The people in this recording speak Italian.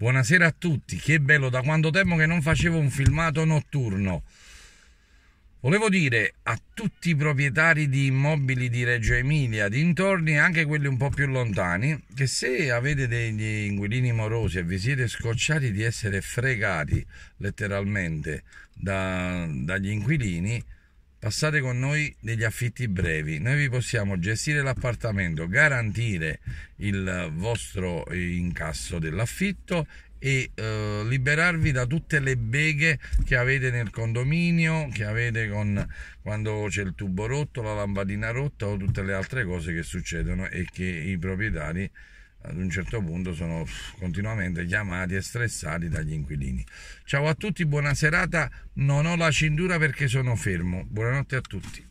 Buonasera a tutti, che bello, da quanto tempo che non facevo un filmato notturno. Volevo dire a tutti i proprietari di immobili di Reggio Emilia, dintorni e anche quelli un po' più lontani, che se avete degli inquilini morosi e vi siete scocciati di essere fregati letteralmente da, dagli inquilini, Passate con noi degli affitti brevi, noi vi possiamo gestire l'appartamento, garantire il vostro eh, incasso dell'affitto e eh, liberarvi da tutte le beghe che avete nel condominio, che avete con, quando c'è il tubo rotto, la lampadina rotta o tutte le altre cose che succedono e che i proprietari ad un certo punto sono continuamente chiamati e stressati dagli inquilini. Ciao a tutti, buona serata, non ho la cintura perché sono fermo. Buonanotte a tutti.